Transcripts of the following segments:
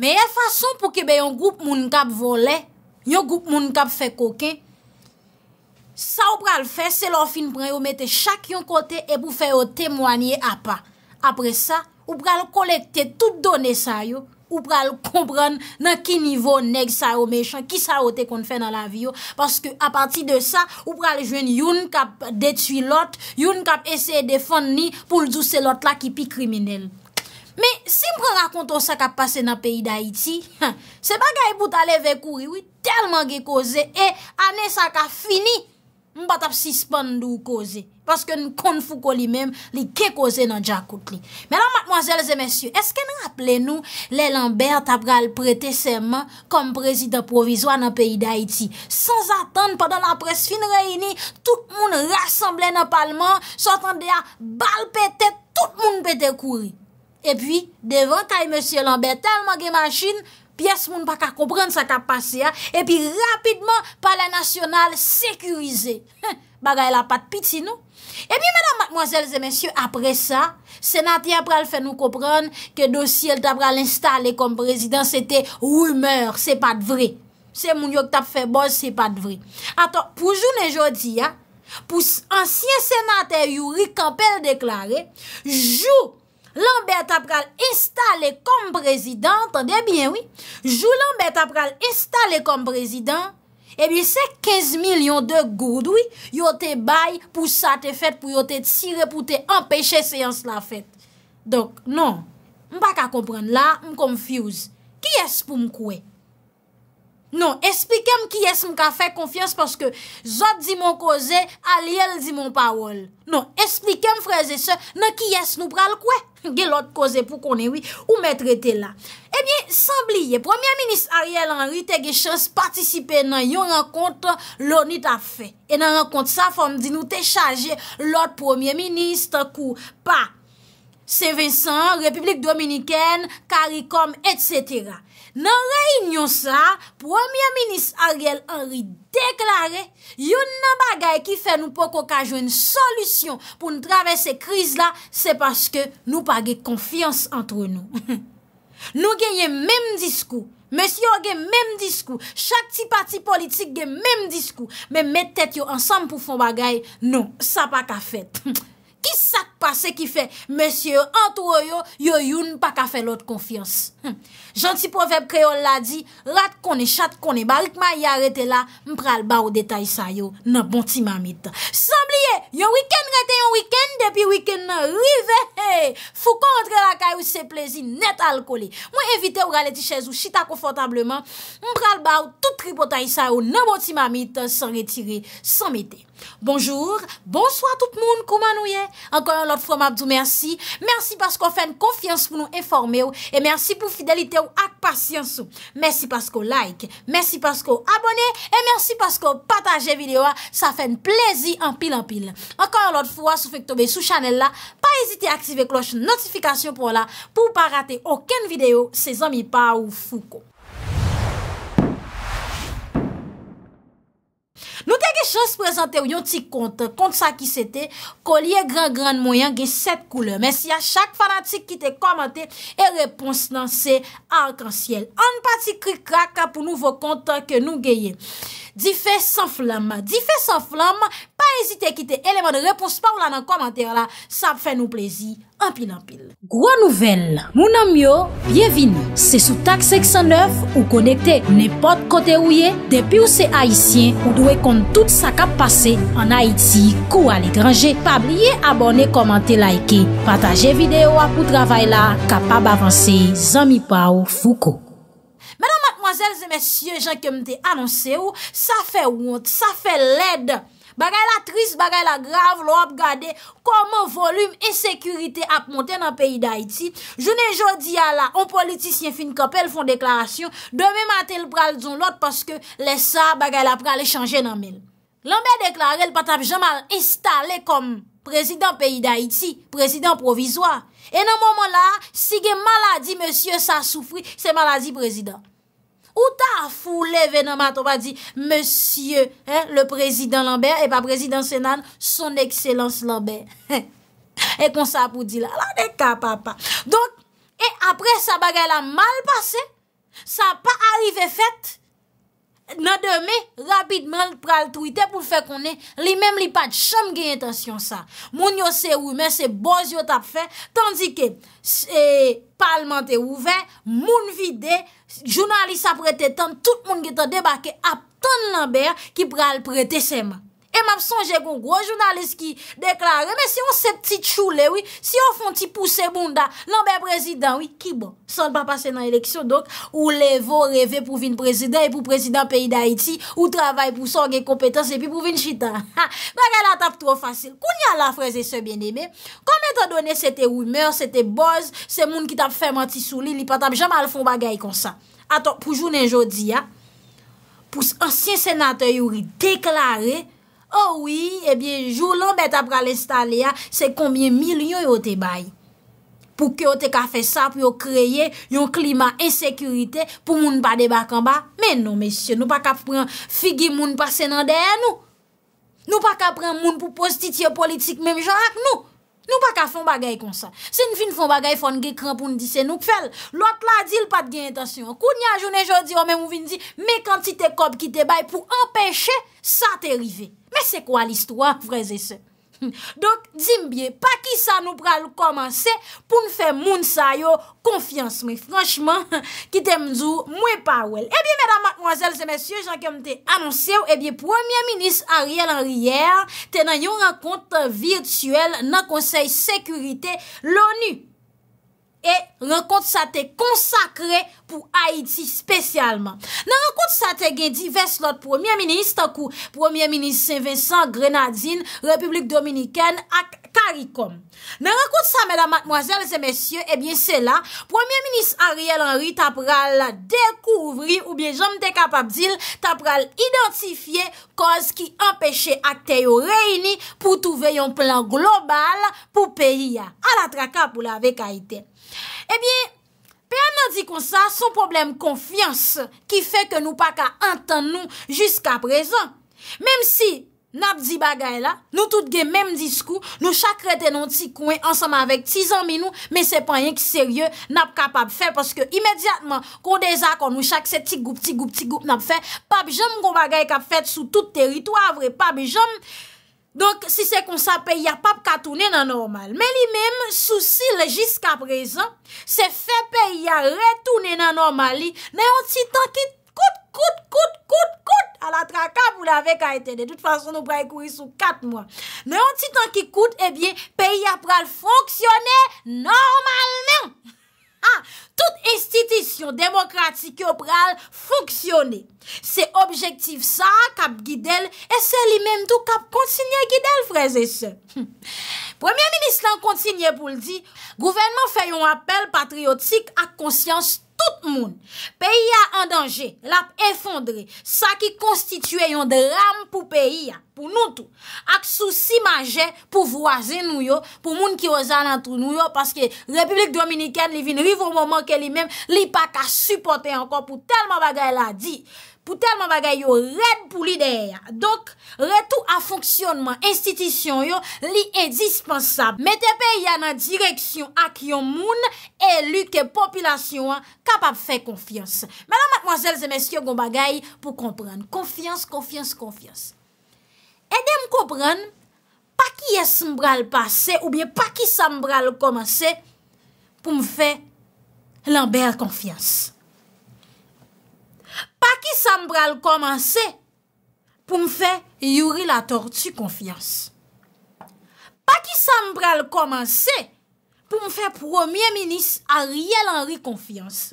Meye fason pou ki be yon goup moun kap vole, yon goup moun kap fe koke, sa ou pral fè, se lò fin pran yon mette chak yon kote e pou fè yon temwanyè a pa. Apre sa, ou pral kolekte tout donè sa yo, ou pral kompran nan ki nivou neg sa yo mechan, ki sa yo te kon fè nan la vi yo, paske a pati de sa, ou pral jwen yon kap detui lot, yon kap esè defon ni pou ldou se lot la ki pi kriminel. Me simpre rakonto sa ka pase na peyi da iti, se bagay bout aleve kouri wè, telman ge koze, e anè sa ka fini, mbat ap sispan nou koze. Paske nou kon fou ko li mem, li ke koze nan dja kout li. Mè nan matmoazèl zè mèsyou, eske n raple nou lè Lambert ap gal prete seman kom prezid aprovizwa na peyi da iti. Sans atan, padan la pres fin reini, tout moun rassemble na palman, sotan de a bal pète, tout moun pète kouri. epi devan tay monsye lanbet talman gen masjin pi es moun baka koupren sa kap pase epi rapidman pale nasyonal sekurize bagay la pat piti nou epi madame, mademoiselles et monsye apre sa, senate apre al fe nou koupren ke dosye al tabra al instale kom prezident, se te wou meur se pat vre, se moun yo tap fe boz se pat vre ato, pou joun e jodi pou ansyen senate yuri kapel deklare, joun L'Anbet Apral installe kom prezident, tande bien, oui. Jou l'Anbet Apral installe kom prezident, ebi eh se 15 milyon de goudoui, yo te bay pou sa te fet pou yo te tire pou te empèche se yans la fet. Donk, non, m pa ka kompren, la m konfuse. Ki es pou m kwe? Non, esplikem ki yes m ka fe konfians paske zot di mon koze, aliyel di mon pawol. Non, esplikem freze se nan ki yes nou pral kwe, ge lot koze pou konenwi ou met rete la. Ebyen, sanbliye, Premier Ministre Ariel Henry te ge chans patisipe nan yon renkont louni ta fe. E nan renkont sa fom di nou te chaje lot Premier Ministre kou pa Sevesan, Republik Dominiken, Karikom, etc., Nan reynyon sa, Premier Minis Ariel Henry deklare, yon nan bagay ki fè nou poko ka jwen solusyon pou nou travè se kriz la, se paske nou pa ge konfians antre nou. Nou genye menm diskou, mèsy yo gen menm diskou, chak ti pati politik gen menm diskou, menm met tèt yo ansam pou fon bagay, nou, sa pa ka fèt. Ki sak pa se ki fe, mèsyè yo antou yo, yo youn pa ka fe lot konfiyans. Janti hm. poveb kreol la di, lat konè chat konè barikman ya rete la, mpral ba ou detay sa yo nan bon ti mamit. Sambliye, yo wiken rete yon wiken, depi wiken nan rive, fou kon rentre la kay ou se plezi net alkole. Mwen evite ou gale ti chèz ou chita konfortableman, mpral ba ou tout tribo tay sa yo nan bon ti mamit, san retire, san mette. Bonjour, bonsoit tout moun, kouman nou ye? Ankon yon lot fwa mabdou mersi, mersi paskou fèn konfians pou nou informe ou, e mersi pou fidelite ou ak pasyans ou. Mersi paskou like, mersi paskou abone, e mersi paskou pataje video a, sa fèn plezi anpil anpil. Ankon yon lot fwa, sou fèk tobe sou chanel la, pa ezite aktive kloche notifikasyon pou la, pou pa rate oken video se zanmi pa ou fouko. Nou te ge chans prezante ou yon ti kont, kont sa ki se te, ko liye gran gran mouyan ge set koule. Men si ya chak fanatik ki te komante, e repons nan se arkansyel. An pati kri kra ka pou nouvo kontan ke nou geye. Di fè san flam, di fè san flam, pa ezite kite eleman de repons pa ou la nan komantè la, sa fè nou plezi, anpil anpil. Gwa nouvel, mounan myo, bienvini, se sou tak 609 ou konekte nepot kote ou ye, depi ou se Haitien ou dwe kont tout sa kap pase, an Haiti, kou ale grange, pa blye abone, komante, laike, pataje videyo apou travay la, kapab avanse, zami pa ou fouko. Madame, mademoiselles et messieurs, je m'en annonce, ça fait honte, ça fait laide. Bagay la triste, bagay la grave, l'op gade, comment volume et sécurité a monté nan peyi d'Haïti. Je ne jodi à la, on politisien fin kapelle, fon deklarasyon, demè matin, l'pral zon lot, paske lè sa, bagay la pral, lè chanje nan mèl. L'on bè deklarè, l'patap jaman l'estalè kom prezident peyi d'Haïti, prezident provizwa. E nan moumon la, si gen maladi, messieurs, sa soufri, se maladi prezident. Ou ta foule venomat, ou pa di, Monsieur, le Prezident Lambert, e pa Prezident Senan, son Excellence Lambert. E kon sa apou di la, la de ka papa. Donk, e apre sa bagay la mal pase, sa pa arive fète, Nademe, rapidman pral truite pou fe konen li mem li pat chanm geny etasyon sa. Moun yo se ou men se boz yo tap fe, tandike se parlman te ouven, moun vide, jounali sa prete tan, tout moun ge ta debake ap ton lanber ki pral prete seman. m ap sonje kon gro jounalist ki deklare, men si yon se pti tchou le, si yon fon ti pouse boun da, nan ben prezident, ki bon, son pa pase nan eleksyon, donk, ou levo reve pou vin prezident, pou prezident peyi da iti, ou travay pou son gen kompetans, epi pou vin chitan. Bagay la tap tro fasil. Koun yon la freze se ben eme, kon metan donen se te wimer, se te boz, se moun ki tap fem an ti souli, li patap, jaman al fon bagay konsan. Aton, pou jounen jodi, pou ansyen senatoy yori deklare, Oh Ouwi, ebyen, eh joulan bet apra l'estalya, se koumyen milyon yo te bay? Pou ke yo te ka fe sa pou yo kreye yon kliman ensekurite pou moun pa debak anba? Menon, mesye, nou pa ka pren figi moun pa senan deyè nou? Nou pa ka pren moun pou postitye politik menjou ak nou? Nou pa ka fon bagay kon sa. Se nou fin fon bagay fon ge kran pou nou di se nou pfel, lot la di l pat gen etasyon. Kou ni a jounen jodi, omen mou vin di, me kanti te kob ki te bay pou empèche sa te rive. Me se kwa l istwa kvreze se? Dok, jimbye, pa ki sa nou pral komanse pou nou fe moun sa yo konfiansme. Franchman, ki tem djou mwen parwel. Ebyen, eh mèdam, mwazel, se mèsyo, jan kem te anonsye ou, ebyen, eh Premier Ministre Ariel Henrière tena yon rakont virtuel nan konsey sekurite l'ONU. e renkont sa te konsakre pou Haiti spesyalman. Nan renkont sa te gen divers lot, Premier Ministre takou, Premier Ministre Saint-Vincent, Grenadine, Republik Dominikène ak Haiti, Karikom. Nan rakout sa, mèdame, mwazèl, zè mèsyè, ebyen, sè la, Premier Ministre Ariel Henry tap ral dekouvri, oubyen, jom dekapabdil, tap ral identifiye koz ki empèche akte yo reyini pou touve yon plan global pou peyi ya. Eh a la traka pou la vekaiten. Ebyen, peyan nan di kon sa, son problem konfians ki fè ke nou pa ka antan nou jiska prezon. Mem si... Nap di bagay la, nou tout gen menm diskou, nou chak retenon ti kouen anseman vek tizan minou, men se pan yen ki serye nap kapap fe, paske imediatman kon dezakon nou chak se ti goup, ti goup, ti goup nap fe, pap jom kon bagay kap fet sou tout terito avre, pap jom. Donk, si se kon sa pe ya, pap katounen nan normal. Men li menm, sou si le jis ka prezen, se fe pe ya retounen nan normali, nan yon ti takiten. Kout, kout, kout, kout. A la traka, pou la vek a ete de. Toute fason, nou prek kouri sou kat mwa. Ne an ti tan ki kout, ebyen, eh peyi ap pral fonksyonè normalmen. Ha, tout istitisyon demokratik yo pral fonksyonè. Se objektif sa, kap gidel, e se li men tou kap kontsinyè gidel, freze se. Premier ministre lan kontsinyè pou ldi, gouvenman fè yon apel patriotik ak konsyansy Tout moun, peyi a an danje, lap enfondre, sa ki konstitue yon dram pou peyi a, pou nou tou, ak sou si maje pou vwaze nou yo, pou moun ki wazan an tou nou yo, paske Republik Dominikene li vin rive ou mou manke li men, li pa ka supporte ankon pou telman bagay la di. Ou telman bagay yo red pou li dey ya. Donk, retou a fonksyonman, institisyon yo, li e dispensab. Mè tepe ya nan direksyon ak yon moun, e li ke popilasyon an kapap fè konfians. Mè nan, mèk wazèl, zè mèsyon kon bagay, pou konpran. Konfians, konfians, konfians. E de m konpran, pa ki es mbral pase, ou bien pa ki sa mbral komanse, pou m fè lanber konfians. Pa ki sa mbral komanse pou m fe youri la tortue konfians. Pa ki sa mbral komanse pou m fe promyen menis a riel anri konfians.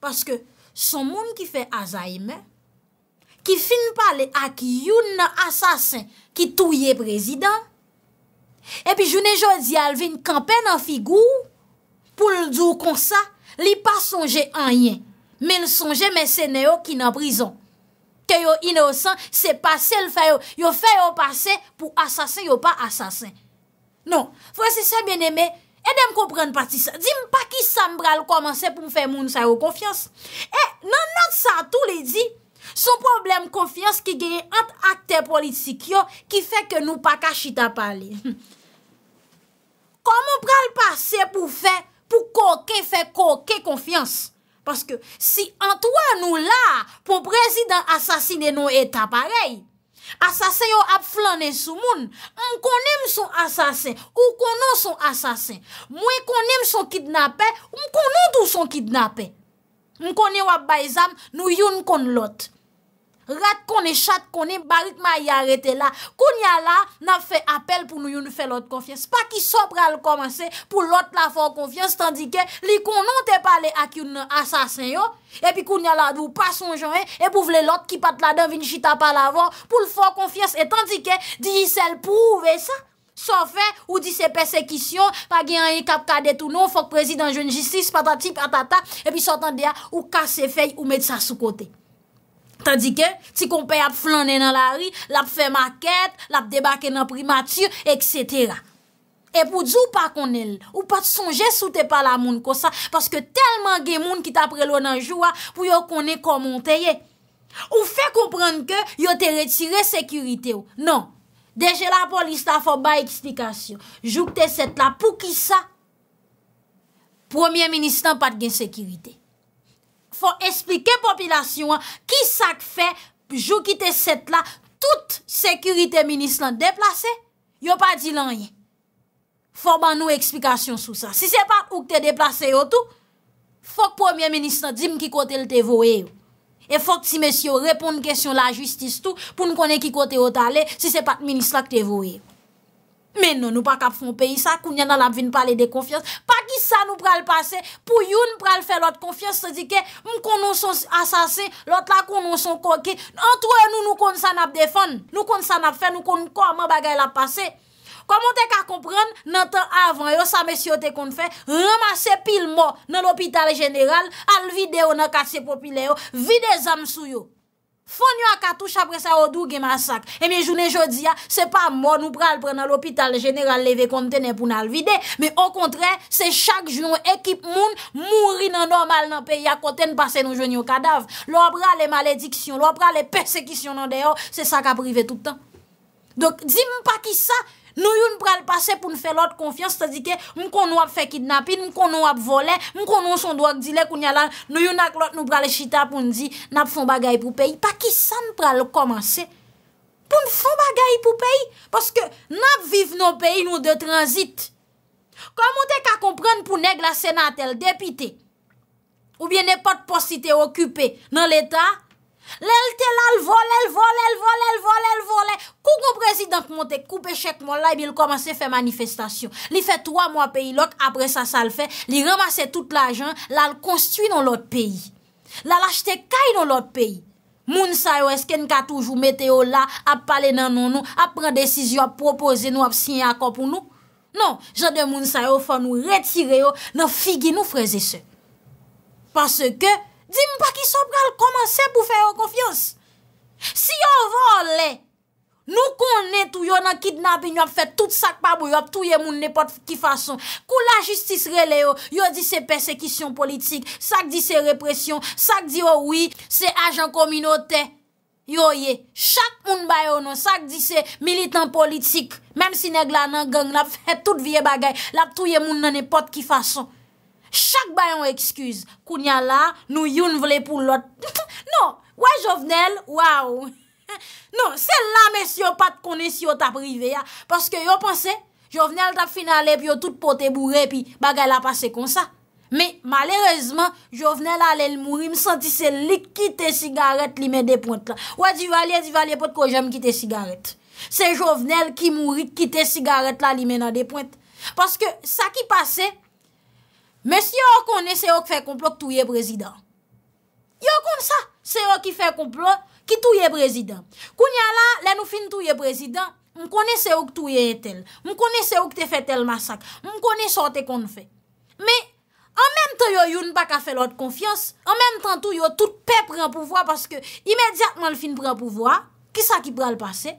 Paske son moun ki fe azaime, ki fin pale ak youn na asasen ki touye prezident, epi jounen jodi alvin kampen an figou pou l'dou konsa li pasonje anyen. Men son jeme sene yo ki nan brison. Ke yo inosan, se pase l fay yo. Yo fay yo pase pou asasen yo pa asasen. Non, fwese se beneme, e dem komprende pati sa. Dim pa ki sa mbral komanse pou mfè moun sa yo konfians. E eh, nan not sa, tou li di, son problem konfians ki genye ant akte politik yo, ki fè ke nou pa kachita pali. Koman pral pase pou fè pou koke fè koke konfians? Paske si antoa nou la pou prezident asasine nou eta parey, asasen yo ap flanen sou moun, mwen konen mson asasen, ou konen mson asasen, mwen konen mson kidnapen, mwen konen mson kidnapen. Mwen konen wap bayzam nou yon kon lote. Rat konen, chat konen, barik ma yarete la. Koun ya la nan fe apel pou nou yon nou fe lot konfyes. Pa ki so pra l komanse pou lot la fon konfyes. Tandike li konon te pale ak yon asasen yo. E pi koun ya la dou pason johen. E pou vle lot ki pat la devin chita pa lavan pou l fon konfyes. E tandike di yi sel pou ouve sa. So fe ou di se persekisyon. Pa gen an ye kap kade tou nou. Fok prezident joun justice patatip atata. E pi sotan de ya ou kase fey ou med sa sou kote. Tadi ke, ti kompè ap flanè nan la ri, lap fè makèt, lap debakè nan primatür, etc. E pou djou pa konel, ou pa t'sonje sou te pa la moun ko sa, paske telman gen moun ki ta prelo nan jouwa pou yo konè komonteye. Ou fè komprenn ke yo te retire sekurite yo. Non, deje la polista fòm ba eksplikasyon. Jouk te set la pou ki sa, premier ministan pat gen sekurite. pou espli ke popilasyon, ki sak fe, jou ki te set la, tout sekurite minis lan deplase, yo pa di lan ye. Fò ban nou eksplikasyon sou sa. Si se pa ou te deplase yo tou, fòk premier minis lan di m ki kote l te voye yo. E fòk si mesyo repon n kesyon la justis tou, pou m konen ki kote yo tale, si se pa te minis lan te voye yo. Men nou nou pa kap foun peyi sa, kou nyan nan ap vin pale de konfians, pa ki sa nou pral pase, pou yon pral fe lot konfians se di ke, m konon son asase, lot la konon son koke, an touye nou nou kon san ap defan, nou kon san ap fe, nou kon kon man bagay la pase. Kou moun te ka kompran, nan tan avan yo, sa mesyo te kon fe, ramase pil mo nan lopital general, al videyo nan kase popile yo, vide zam sou yo. Fon yon akatouche apre sa odou gen masak. E mi jounen jodi ya, se pa moun ou pral pre nan l'opital general leve kontene pou nan l'vide. Me o kontre, se chak joun ekip moun mouri nan normal nan pe ya kontene pase nou joun yon kadav. Lò pral le malediksyon, lò pral le persekisyon nan deyo, se sa ka prive toutan. Dok, di mou pa ki sa? Nou yon pral pase pou nou fe lot konfians, ta di ke moun kon nou ap fe kidnapin, moun kon nou ap volen, moun kon nou son doak dile koun nyalan, nou yon ak lot nou pral chita pou nou di nap fon bagay pou peyi. Pa ki sa nou pral komanse pou nou fon bagay pou peyi, paske nap viv nou peyi nou de transit. Koman te ka kompran pou neg la senatel depite, ou bien ne pot postite okupe nan l'Etat, Le lte lal vole, lal vole, lal vole, lal vole, lal vole. Kou kou prezident montè koupe chèk mon la, e bil komanse fè manifestation. Li fè 3 mwa peyi, lak apre sa sal fè, li ramase tout l'ajan, lal konstwi nan lot peyi. Lal achete kay nan lot peyi. Moun sa yo esken katoujou metè yo la, ap pale nan nan nou, ap pren desisyon, ap propose nou, ap sinye akon pou nou. Non, jade moun sa yo fwa nou retire yo, nan figi nou freze se. Parce ke, Dim pa ki sop gal, koman se pou fe yo konfios? Si yo vo le, nou kon net ou yo nan kidnabi nyo ap fet tout sak pa bou yo ap touye moun nepot ki fason. Kou la justice rele yo, yo di se persekisyon politik, sak di se represyon, sak di yo oh oui, se ajan kominote. Yo ye, sak moun bayo nou, sak di se militant politik. Mem si neg la nan gang la ap fet tout vie bagay, la ap touye moun nan nepot ki fason. chak bayon ekskuse, kounya la, nou youn vle pou lot. Non, wè Jovenel, waw, non, sel la mes yo pat kone si yo tap rive ya, paske yo panse, Jovenel tap fina le, pi yo tout pote bourre, pi bagay la pase kon sa. Me, malerezman, Jovenel ale l mouri, m sentise lik kite sigaret li men de pointe la. Wè di valye, di valye pot ko jem kite sigaret. Se Jovenel ki mouri kite sigaret la li men na de pointe. Paske sa ki pase, Mè si yo konè se yo ki fè komplot ki touye prezident. Yo kon sa se yo ki fè komplot ki touye prezident. Koun ya la, lè nou fin touye prezident, m konè se yo ki touye tel, m konè se yo ki te fè tel masak, m konè sa te kon fè. Mè, an mèm tan yo yon baka fè lòt konfians, an mèm tan tou yo tout pe pren pouvoi paske imèdjatman l fin pren pouvoi, ki sa ki pren l pase,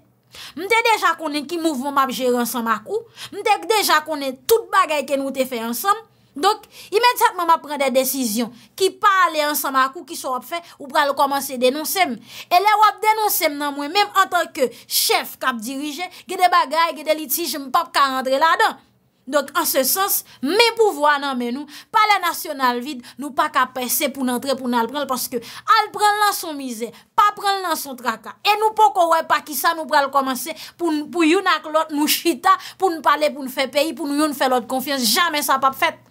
m te deja konè ki mouvon map jère ansan makou, m te deja konè tout bagay ke nou te fè ansan, Donk, imediatman ma pren de desisyon ki pa ale ansan makou ki sou ap fe ou pral komanse denonsem. E le wap denonsem nan mwen, menm an tan ke chef kap dirije, gede bagay, gede litijem, pap ka andre la donk. Donk, an se sens, me pouvo nan men nou, pa la nasyonal vide, nou pa kap pesè pou nan tre, pou nan al pral, paske al pral nan son mizè, pa pral nan son traka. E nou poko wè pa ki sa nou pral komanse pou yon ak lot nou chita, pou nou pale pou nou fe peyi, pou nou yon fe lot konfians, jamen sa pap fet.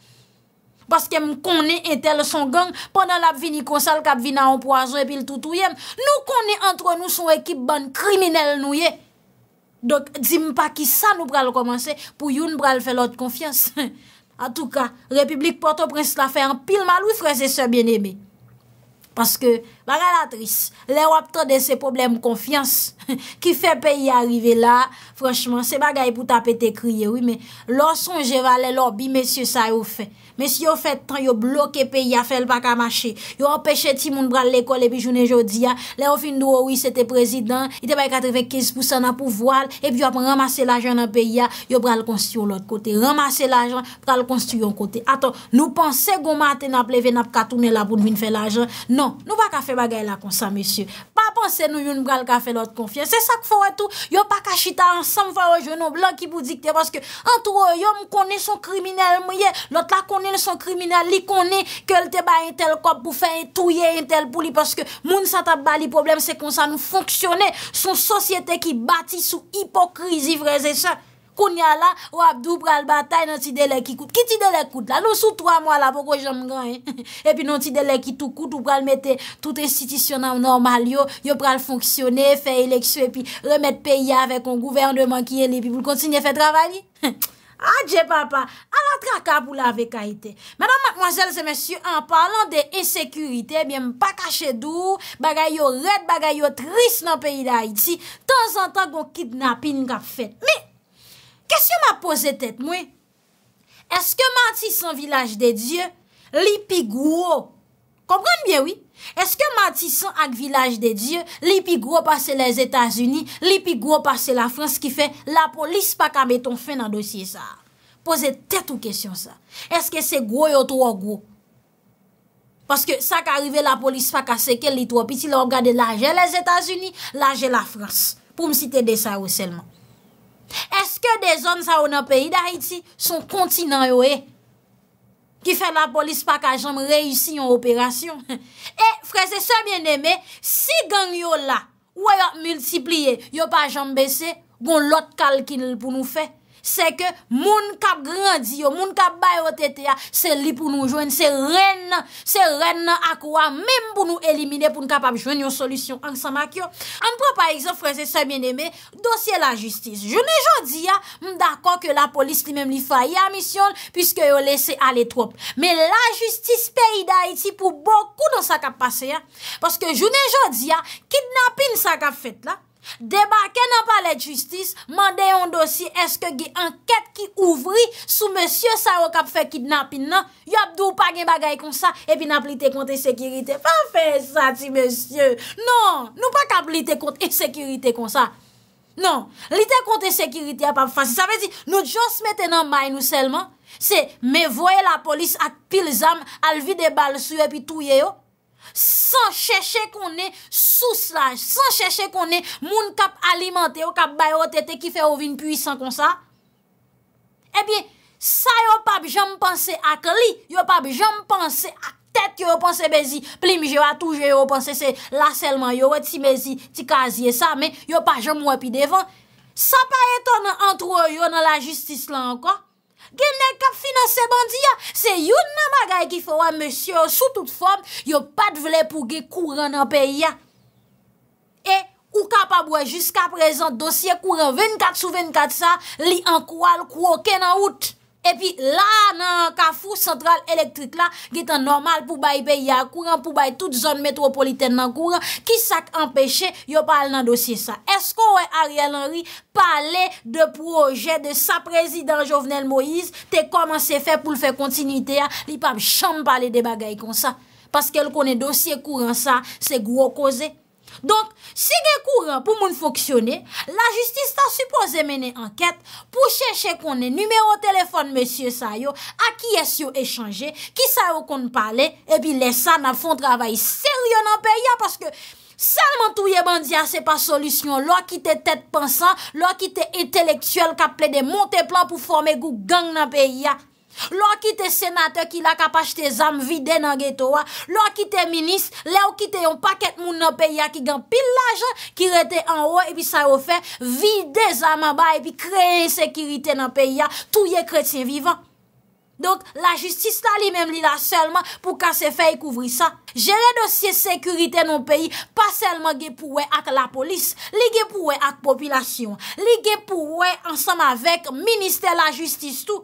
Paske m konen entel son gang, pandan la b vini konsal, kab vina an poazon, epil toutouyem, nou konen antre nou son ekip ban kriminel nou ye. Dok, di m pa ki sa nou pral komanse, pou youn pral fe lot konfians. A tou ka, Republik Port-au-Prince la fe an pil malou, freze se bien eme. Paske, baga la tris, le wap ton de se problem konfians, ki fe peyi arive la, franchman, se bagay pou tapete kriye, oui, men lor son jevalen lor, bi mesye sa yo fe mesye yo fe tan, yo bloke peyi a fel baka mache, yo opeshe ti moun bral lekol epi jounen jodi ya ah. le wap fin nou owi, se te prezident ite bay 95% na pou voal epi yo ap ramase la jen an ah. peyi ya yo bral konsti yo lot kote, ramase la jen bral konsti yo kote, ato, nou panse goma ate nap leve nap katoune la pou dvin fe la jen, non, nou baka fe bagay la konsan, mesye. Pa panse nou yon bral ka fe lot konfye. Se sa k fwa wè tou, yon pa kachita an sam fwa wè jenon blan ki bou dikte. Paske antro yon m konen son kriminel mouye, lot la konen son kriminel li konen ke l te ba yon tel kop pou fe yon touye yon tel pouli. Paske moun sa tab bali problem se konsan nou fonksyone son sosyete ki bati sou hipokrizi vreze sa. Kounya la, wapdou pral batay nan ti delek ki koute. Ki ti delek koute la? Non sou 3 mwa la, poko jom gan? E pi nan ti delek ki tout koute, ou pral mette tout restitisyonan normal yo, yo pral fonksyonen, fey eleksyon, e pi remet pey ya vek kon gouvernement ki ye li, e pi pou l kontinye fey travani? Adje papa, ala traka pou la vek a ite. Madame, mademoiselle, se mesye, an palan de esekurite, eh mi mpa kache dou, bagay yo red, bagay yo tris nan peyi da iti, ton zan tan gon kitnapin, nga fet, mi! Eske ma pose tet mwen? Eske mati san vilaj de Diyo? Lipi gwo? Kompran mwen, oui? Eske mati san ak vilaj de Diyo? Lipi gwo pase les Etats-Unis? Lipi gwo pase la France ki fe? La polis pa ka beton fe nan dosye sa? Pose tet ou kesyon sa? Eske se gwo yo to wak gwo? Paske sa ka arrive la polis pa ka sekel li to wap, pi si la wak gade laje les Etats-Unis, laje la France. Po msi te de sa ou selman. Eske de zon sa ou nan peyi da iti son kontinan yo e? Ki fè la polis pa ka jom reysi yon operasyon? E freze se bien eme, si gang yo la, wè e yo multipliye, yo pa jom bese, gon lot kalkinil pou nou fè. Se ke moun kap grandiyo, moun kap bayotete ya, se li pou nou jwen, se ren nan, se ren nan akwa, menm pou nou elimine pou nou kap ap jwen yon solisyon anksan makyo. Anpwa pa eksef reze sa mien eme, dosye la justis. Jounen jodi ya, mdakon ke la polis li menm li fay ya misyon, pwiske yo lese ale trop. Men la justis peyi da iti pou bokou nan sa kap pase ya. Paske jounen jodi ya, kidnapin sa kap fet la. De ba ken nan pale justice, mande yon dosi, eske ge anket ki ouvri sou monsye sa yo kap fe kidnapin nan, yop dou pa gen bagay kon sa, epi nan plite konte sekirite. Fa fe sa ti monsye, non, nou pa kap plite konte sekirite kon sa. Non, plite konte sekirite ap ap fasi, sa vezi, nou jons meten nan may nou selman, se me voye la polis ak pil zam, alvi de bal sou epi touye yo, San chèche konè sou slage, san chèche konè moun kap alimante ou kap bayotete ki fè ouvin pwisan kon sa Ebyen, eh sa yo pap jom panse ak li, yo pap jom panse ak tèt yo panse bezi Plim je wa touje yo panse se la selman yo wè ti bezi, ti kazi e sa Men yo pa jom wè pi devan Sa pa eto nan antro yo nan la jistis lan anka gen ne kap finanse bandi ya, se yon nan bagay ki fwa, monsyon, sou tout fom, yo pat vle pou ge kou ran an peyi ya. E, ou kap abwa jiska prezant dosye, kou ran 24 sou 24 sa, li an kou al kou oken an out. E pi la nan kafou central elektrik la, git an normal pou bayi beya akouran, pou bayi tout zon metropoliten nan akouran, ki sak empèche yo pale nan dosye sa. Esko wè Ariel Henry pale de proje de sa prezident Jovenel Moïse, te koman se fe pou l fe kontinuité ya, li pa m chan pale de bagay kon sa. Paske l konen dosye akouran sa, se gro koze. Donk, si gen kouran pou moun foksyone, la justis ta suppose mene anket pou cheche konen numero telefon monsye sa yo, a ki es yo echange, ki sa yo konen pale, e pi lesa nan fon travay seryo nan peya. Paske, salman touye bandia se pa solusyon, lor ki te tet pansan, lor ki te intelektuel ka ple de monte plan pou forme gou gang nan peya. Lò ki te senate ki la kapache te zam vide nan ge towa Lò ki te minis Lè ou ki te yon paket moun nan peya ki gen pil lajan Ki rete an ou e pi sa ou fe Vide zam an ba e pi kreye yon sekurite nan peya Tou ye kretien vivan Donk la justis la li mem li la selman pou ka se fe yon kouvri sa Jere dosye sekurite nan peyi Pa selman ge pouwe ak la polis Li ge pouwe ak popilasyon Li ge pouwe ansam avek minister la justis tou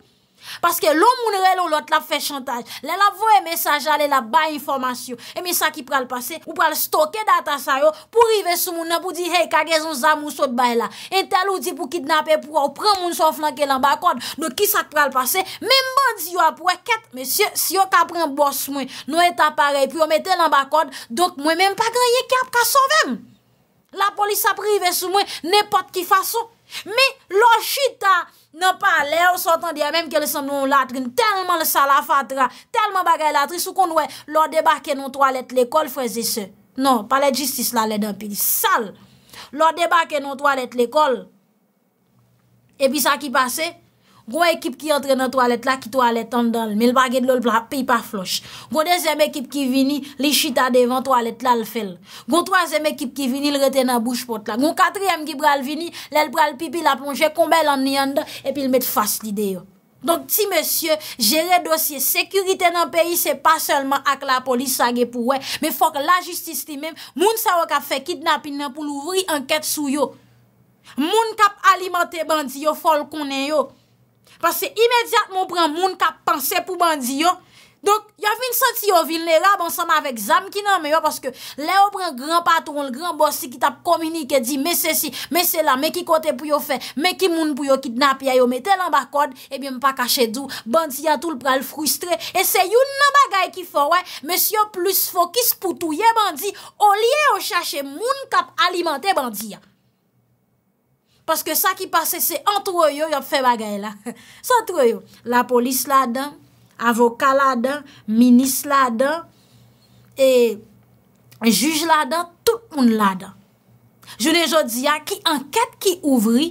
Paske loun moun re loun lot la fe chantaj Le la voye mensaj ale la baye informasyon E mi sa ki pral pase Ou pral stoke data sa yo Pou rive sou moun nan pou di hey kagezon zan moun sot baye la En tel ou di pou kidnape pou ou Pren moun sou flanke lan bakod Do ki sa ki pral pase Men ban di yo apwe ket Si yo ka pren bors mwen nou eta pare Pou yo meten lan bakod Donk mwen men pa greye kap ka sovem La polis apri rive sou mwen Ne pot ki fason Me lo chita Non pa, lè ou sotan diya, mèm ke le san nou l'atrin, telman le sal afatra, telman bagay l'atrin, sou kon nouè, lò debakè nou toalet l'ekol, fwese se. Non, pa lè jistis la, lè d'un pili sal. Lò debakè nou toalet l'ekol, epi sa ki pase, se, Gon ekip ki entre nan toalet la ki toalet an dan l, men l baget lol pi pa floch. Gon dezem ekip ki vini, li chita devan toalet la l fel. Gon toazem ekip ki vini, l reten nan bouche pot la. Gon katryem ki pral vini, l el pral pipi la plonje, kon bel an ni an dan, epi l met fas lide yo. Don ti monsye, jere dosye, sekurite nan peyi, se pa selman ak la polis sage pou we, men fok la justis ti mem, moun sa wak ap fe kidnap in nan pou l ouvri anket sou yo. Moun kap alimante bandi yo fol konen yo. Pase imediat moun pren eh moun kap panse pou bandi yo. Donk, yo vin santi yo vilnerab ansan avèk zam ki nan meyo. Pase ke le yo pren gran patron, gran bossi ki tap komunike di. Mè se si, mè se la, mè ki kote pou yo fe, mè ki moun pou yo kidnap ya yo. Mè tel an bakod, ebyen pa kache dou. Bandi ya tout pral frustre. E se yon nan bagay ki fò wè, mè si yo plus fò ki spoutou ye bandi. O liye yo chache moun kap alimentè bandi ya. Paske sa ki pase se entroyo, yop fe bagay la. Se entroyo. La polis la dan, avoka la dan, minis la dan, e juj la dan, tout moun la dan. Jounen jodi ya ki anket ki ouvri,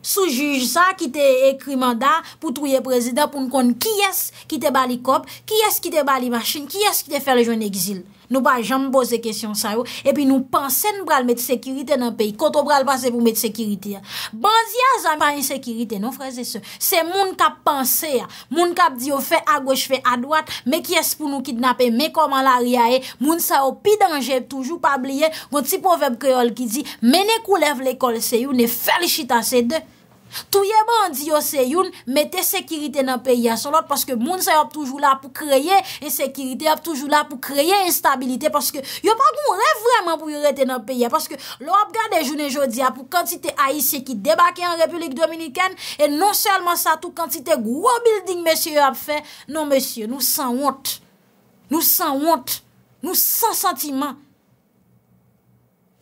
sou juj sa ki te ekri manda pou touye prezident, pou nou kon ki yes ki te bali kop, ki yes ki te bali masjin, ki yes ki te fel joun egzil. Nou ba janm boze kesyon sa yo, epi nou panse nou bral met sekirite nan peyi, koto bral pase pou met sekirite ya. Ban zia zanm pa yon sekirite, nou fraze se, se moun kap panse ya, moun kap diyo fe a goche, fe a dwat, me kyes pou nou kidnapen, me koman la ria e, moun sa yo pi denjeb toujou pa bliye, goun ti poveb kreol ki di, mene kou lev le kol se yo, ne felishita se de. Tou ye ban di yo se yon, mette sekirite nan peye a son lot, paske moun se yo ap toujou la pou kreye, e sekirite yo ap toujou la pou kreye instabilite, paske yo pa goun rev vreman pou yo rete nan peye, paske lo ap gade joun e jodi a pou kantite aise ki debake an Republik Dominikene, e non selman sa tou kantite gwo building mesye yo ap fe, non mesye, nou san wont, nou san wont, nou san sentiman,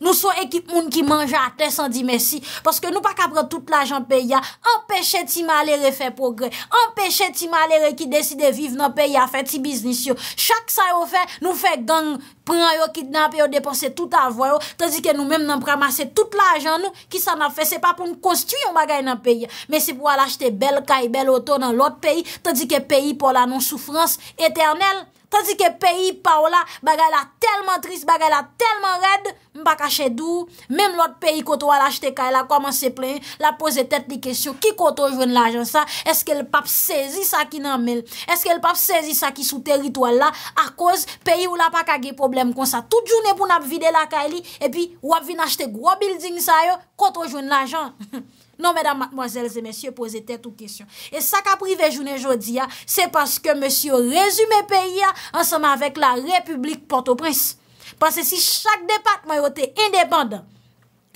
Nou sou ekip moun ki manje a te san di mesi. Paske nou pa kapre tout l'ajan pe ya. Empeshe ti malere fe progre. Empeshe ti malere ki desi de vive nan pe ya fe ti biznis yo. Chak sa yo fe, nou fe gang pran yo, kidnap yo, depanse tout avoy yo. Tadi ke nou menm nan pramase tout l'ajan nou ki sa nan fe. Se pa pou nou konstuyon bagay nan pe ya. Mesi pou al achete bel ka e bel oto nan lot pe ya. Tadi ke pe ya pou la non soufrans eternel. Sa zi ke peyi pa ou la bagay la telman trist, bagay la telman red, mpa kache dou. Mem lout peyi koto wala jte ka la koman se plen, la pose tet di kesyo ki koto jwen la jan sa. Eske l pap sezi sa ki nan mel, eske l pap sezi sa ki sou teritwal la, a koz peyi ou la pa kage problem kon sa. Tout joun e pou nap vide la ka li, e pi wap vin achte gro building sa yo koto jwen la jan. Non, mesdames, mademoiselles et messieurs, posez tête ou question. E sa ka prive jounen joudi ya, se paske monsi yo rezume peyi ya ansama avèk la Republik Port-au-Prince. Paske si chak departman yo te indépendant,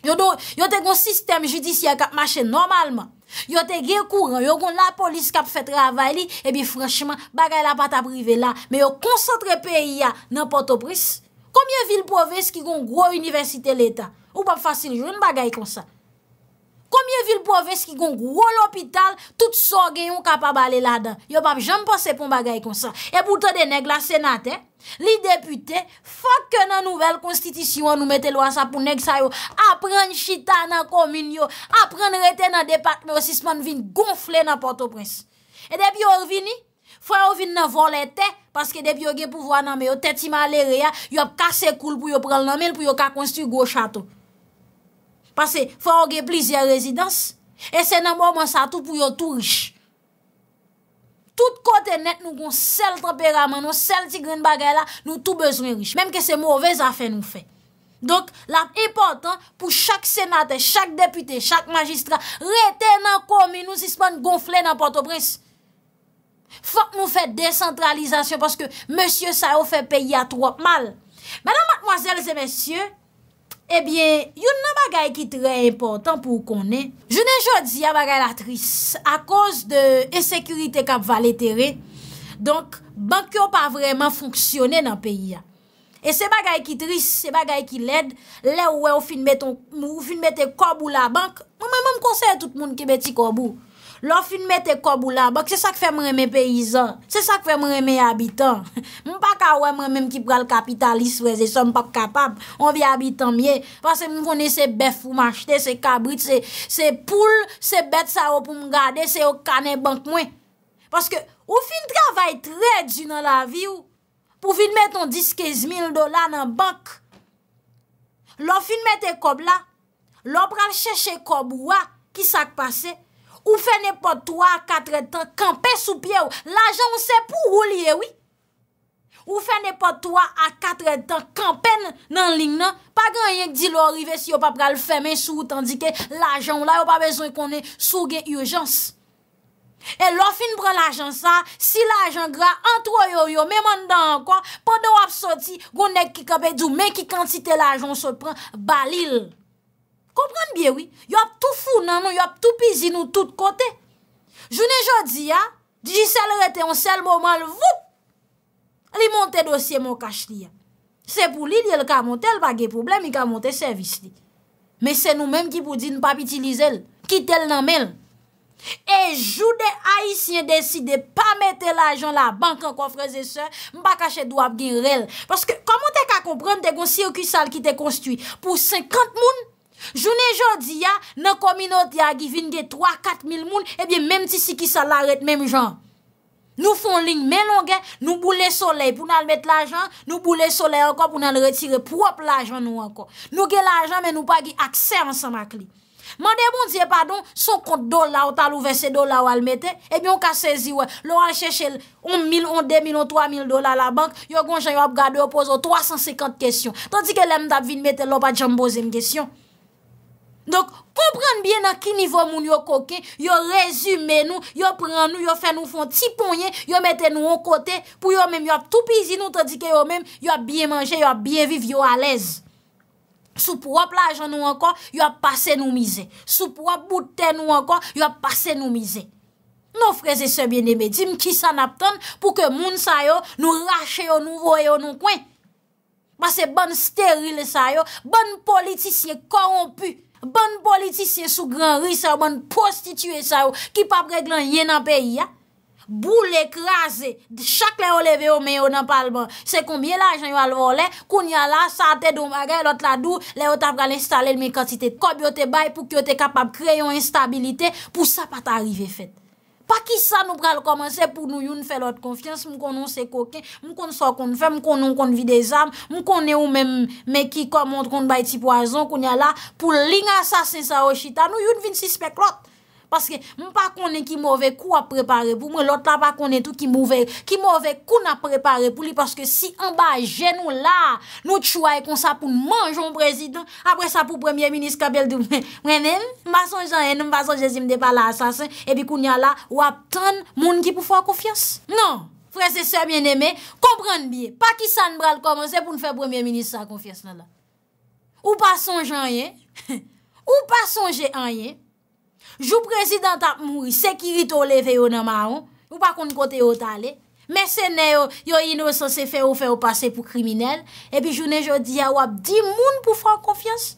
yo te goun sistem judisyen kap mache normalman, yo te gey kouran, yo goun la polis kap fet ravay li, ebi franchman, bagay la pata prive la, me yo konsantre peyi ya nan Port-au-Prince. Komiye vil poves ki goun gro université l'État? Ou bap fasil joun bagay konsantre? Komye vil poves ki gong wò l'opital, tout so gen yon kapab ale la dan. Yo bab, janm pose pon bagay kon sa. E bouta de neg la senate, li depute, fòk ke nan nouvel konstitisyon nou mette lwa sa pou neg sayo. A pren chita nan kominyo, a pren rete nan depak me o sisman vin gonfle nan Port-au-Prince. E debi yo revini, fòk yo vin nan volete, paske debi yo gen pouvoan nan me yo, teti malere ya, yo ap kasekoul pou yo pral nanmel pou yo ka konsti gwo chato. Pase fwa ouge plizye rezidans, e senan moun moun sa tou pou yo tou riche. Tout kote net nou kon sel temperamen, nou sel ti gren bagay la, nou tou bezren riche. Mem ke se mouvez afe nou fe. Donk, la important pou chak senate, chak depute, chak magistra, rete nan komi nou sisman gonfle nan portobres. Fwa moun fe descentralizasyon, pwoske monsye sa ou fe peyi a trop mal. Mwenan mwazelze monsye, Ebyen, eh yon nan bagay ki tre important pou konen, jounen jodi a bagay la tris, a koz de esekurite kap valetere, donk bankyo pa vreman fonksyone nan peyi a. E se bagay ki tris, se bagay ki led, le ouwe ou finmete korbou la bank, mwen mwen mwen konseye tout moun ki beti korbou. Lo fin mette kob ou la bok, se sa ke fe mre mre peyizan, se sa ke fe mre mre habitan. Mwen pa ka wè mwen mèm ki pral kapitalist wè, se sa mpap kapab, on vi habitan mye. Pase mwen vwone se bef ou m'achete, se kabrit, se poule, se bet sa ou pou m'gade, se ou kane bank mwen. Paske ou fin travay trej di nan la vi ou, pou fin metton 10-15 mil dola nan bank. Lo fin mette kob la, lo pral chèche kob wè, ki sa k'pasey. Ou fe ne pot 3 a 4 etan kampe sou pye ou. L'ajan ou se pou ou liye ou. Ou fe ne pot 3 a 4 etan kampe nan ling nan. Pa gen yon yon di lo orive si yo pa pral feme sou. Tandike l'ajan ou la yo pa bezon konen sou gen yon jans. E lo fin pran l'ajan sa. Si l'ajan gra antwo yo yo me mandan an kwa. Po do ap soti gounen ki kabe djou. Men ki kantite l'ajan sou pran balil. Kompranm bye wè, yop tou foun nan, yop tou pizi nou tout kote. Jounen jodi ya, di jisèl rete, yon sèl mou mal vou. Li monte dosye mou kache li ya. Se pou li li el ka monte, el bagè problem, il ka monte servis li. Me se nou menm ki pou di nou pa piti li zel, ki tel nan menl. E jounen a yisi yon deside pa mette la ajon la bankan kofre ze sè, mba kache dou ap girel. Paske komon te ka kompranm de gon sirkü sal ki te konstwi pou 50 moun. Joun e joudi ya, nan kominot ya givine ge 3-4 mil moun, ebyen eh menm ti si ki sa laret menm jan. Nou fon ling menm gen, nou boule soley pou nan met l'ajan, nou boule soley ankon pou nan retire prop l'ajan nou ankon. Nou gen l'ajan menm nou pa ge akse ansan akli. Mande moun diye padon, son kont dola ou tal ou vese dola ou almete, ebyen ou ka sezi we. Lou ancheche 11,000, 12,000, 13,000 dola la bank, yo gonjan yo ap gade yo pozo 350 kesyon. Tanti ke lem tap vinmete lopat jan bozem kesyon. Donk, kompran bie nan ki nivou moun yo koke, yo rezume nou, yo pran nou, yo fè nou fon tiponye, yo mette nou an kote, pou yo mèm yo ap tou pizi nou, tadike yo mèm yo ap biye manje, yo ap biye viv, yo alèz. Sou pou wap la ajan nou ankon, yo ap pase nou mize. Sou pou wap boutè nou ankon, yo ap pase nou mize. Non freze se bie nebe, jim ki san ap ton, pou ke moun sa yo nou rache yo nou voyo nou kwen. Bas se ban sterile sa yo, ban politisye korompu, Bon politisyen sou gran risa ou, bon prostituesa ou, ki pap reglan yen an peyi ya, bou l'ekrase, chak lè ou leve ou men yo nan palman, se konbyè l'ajan yo alvo lè, konya la, sa te dom agè, lot la dou, lè ou ta pral installe l'me kantite. Kob yo te bay pou ki yo te kapab kreyon instabilite, pou sa pat arrive fèt. Pa ki sa nou pral komanse pou nou yon fè lot konfians, mou konon se koken, mou konon so konon fè, mou konon konon vi de zan, mou konon e ou men me ki komon konon bay ti po azon koun ya la pou linga sa sensa o chita, nou yon vin si speklot. Paske mwen pa konen ki mouve kou a prepare pou mwen, lota pa konen tou ki mouve, ki mouve kou na prepare pou li, paske si an ba jenou la, nou tchouay kon sa pou mwen joun prezident, apre sa pou premier-ministre kabel doumè. Mwenen, mwen pason jenye, mwen pason jenye mde pala asasen, epi koun ya la, wap ton moun ki pou fwa kofyas. Non, frese sè mwen eme, kompran biye, pa ki san bral koman se pou mwen fwa premier-ministre sa kofyas nan la. Ou pason jenye, ou pason jenye, Jou prezident ap moui, sekirit ou leve yo nan ma ou, ou pa konti kote yo tale. Mese ne yo, yo ino sose fe ou fe ou pase pou kriminele, e pi jounen jodi ya wap di moun pou fwa konfians.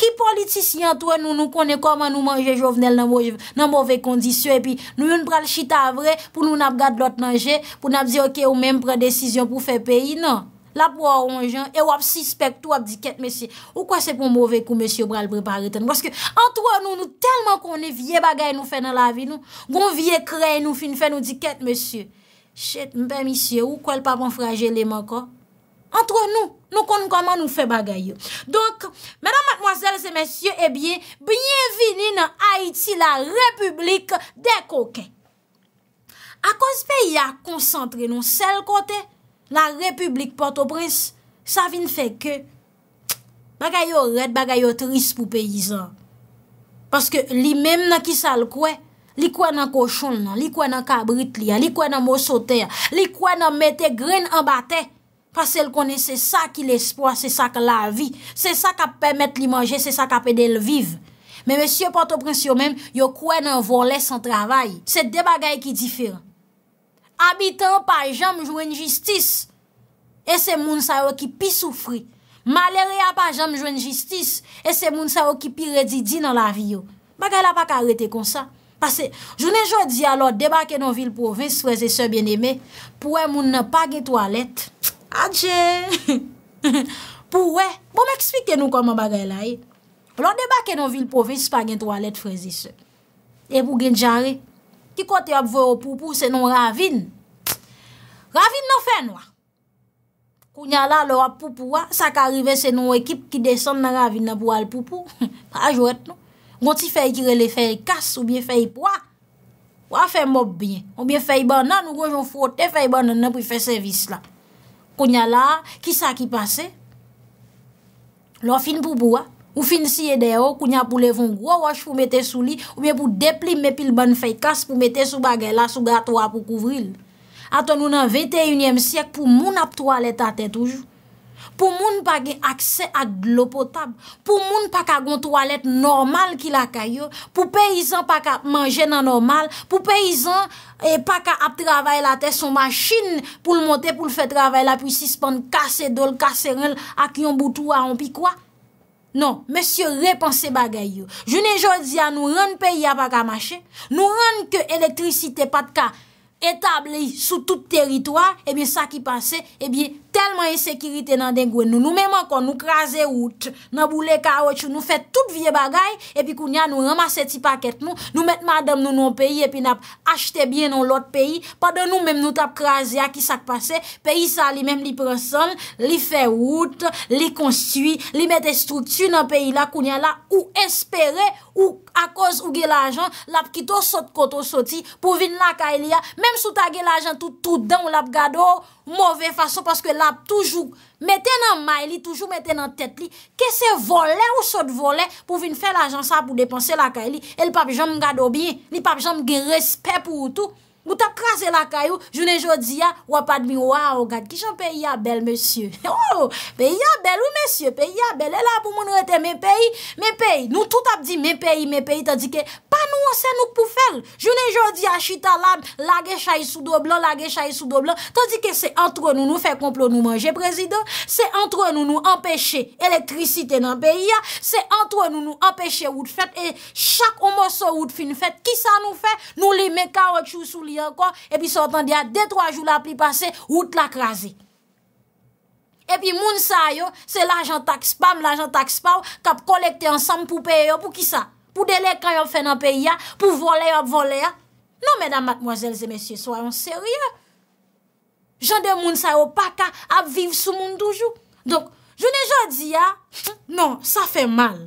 Ki politisyen toue nou nou kone koman nou manje jovenel nan mouve kondisyen, e pi nou yon pral chita avre pou nou nap gad lot nanje, pou nap zi ok yo menm pran desisyon pou fe peyi nan. la pou a rongen, e wap si spek tou wap di ket mesye. Ou kwa se pou mwove kou mesye ou bral prepariten? Woske, antwen nou nou telman konen vie bagay nou fè nan la vi nou. Gon vie kre nou fin fè nou di ket mesye. Chet, mpè misye, ou kwa l papan fraje lèman ka? Antwen nou, nou konen koman nou fè bagay yo. Donk, mwenan matmoazel se mesye, e bie, bie vini nan Haiti la Republik de Koke. A kous pe y a konsantre nou sel kote, La republik Port-au-Prince, sa vin fè ke bagay yo red, bagay yo tris pou peyizan. Paske li mem nan ki sa l kwe, li kwe nan koshon nan, li kwe nan kabrit li, li kwe nan mousote, li kwe nan mette gren anbate. Paske l konen, se sa ki l espo, se sa ki la vi, se sa ka pe mette li manje, se sa ka pe del vive. Men monsye Port-au-Prince yo men, yo kwe nan volè san travay. Se de bagay ki difèran. Abitan pa jam jwen jistis. E se moun sa yo ki pi soufri. Malerya pa jam jwen jistis. E se moun sa yo ki pi redidin nan la vi yo. Bagay la pa karete kon sa. Pase, jounen jodi alo debake nan vil province, freze se bien eme. Pouwe moun na pa gen toalet. Adje! Pouwe, pou bon, m'eksplikte nou koman bagay la e. Alo debake nan vil province, pa gen toalet, freze se. E pou gen djanre. E pou gen djanre. Ti kote ap vwe ou poupou se nou ravine. Ravine nou fè nou a. Kounya la lò ap poupou a. Sa ka rive se nou ekip ki deson nan ravine ap wale poupou. A jwèt nou. Gwoti fè yi kirele fè yi kas ou bie fè yi pwa. Ou a fè mob bine. Ou bie fè yi banan ou gwenjou fote fè yi banan nan pou fè servis la. Kounya la, ki sa ki pase? Lò fin poupou a. Ou fin siye deyo, kou nya pou levon gwo waj pou mette sou li, ou men pou depli me pil ban fey kas pou mette sou bagay la sou gatoa pou kouvril. Aton nou nan 21e siyek pou moun ap toalet ate toujou. Pou moun pa ge akse ak glopotab. Pou moun pa ka gon toalet normal ki la kayo. Pou peyizan pa ka manje nan normal. Pou peyizan e, pa ka ap travay la te son machin pou l monte pou l fey travay la pou yi sispande kase dol, kase rel ak yon boutou a anpi kwa. Non, monsye repanse bagay yo. Je ne jodze a nou ron peyi a baga mache. Nou ron ke elektrisite pat ka etable sou tout teritoar. Ebyen eh sa ki pase, ebyen... Eh telman yi sekirite nan den gwen nou, nou menman kon nou kraze wout, nan boule ka wè chou, nou fè tout vie bagay, epi kou nya nou ramase ti paket nou, nou met madam nou nou an peyi, epi nap achte bien nan lot peyi, pa de nou menm nou tap kraze a ki sak pase, peyi sa li menm li prenson, li fè wout, li konstui, li mette struktu nan peyi la, kou nya la ou espere, ou a koz ou ge la jan, lap ki to sot koto soti, pou vin la ka elia, menm sou ta ge la jan tout tout dan ou lap gado, mouve fason, paske la Toujou mette nan may li, toujou mette nan tet li Kese vole ou sote vole pou vin fè l'ajansa pou depanse laka li E li pap jom mga dobi, li pap jom gen respè pou ou tou Mout ap krase la kayou, jounen jodi ya, wapad mi, waw, gade, kishan peyi ya bel, monsye? Yo, oh, peyi ya bel ou monsye? Peyi ya bel, e la pou moun rete, me peyi, me peyi. Nou tout ap di me peyi, me peyi, ta di ke, pa nou anse nou pou fel. Jounen jodi ya, chita la, lage chay sou do blan, lage chay sou do blan. Ta di ke, se antre nou nou fe komplo nou manje, prezident. Se antre nou nou empeshe elektrisite nan peyi ya. Se antre nou nou empeshe wout fet, e chak omoso wout fin fet. Ki sa nou fe? Nou li me karot chou sou li. ankon, epi se otan diya, dey 3 jou la pli pase, wout la krasi. Epi moun sa yo, se la jan tak spam, la jan tak spam, kap kolekte ansam pou peye yo, pou ki sa? Pou delek kan yo fè nan peye ya? Pou vole yo ap vole ya? Non, mèdam, matmwazèl, zè mèsyè, soyon seriè. Jan de moun sa yo pa ka ap viv sou moun toujou. Donk, jounen jò di ya, non, sa fè mal.